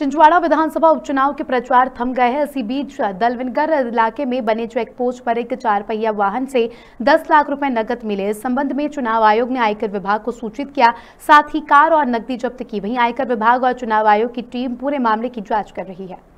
छिंदवाड़ा विधानसभा उपचुनाव के प्रचार थम गए हैं इसी बीच दलविनगर इलाके में बने चेक पोस्ट पर एक चार पहिया वाहन से 10 लाख रुपए नकद मिले इस संबंध में चुनाव आयोग ने आयकर विभाग को सूचित किया साथ ही कार और नकदी जब्त की वहीं आयकर विभाग और चुनाव आयोग की टीम पूरे मामले की जाँच कर रही है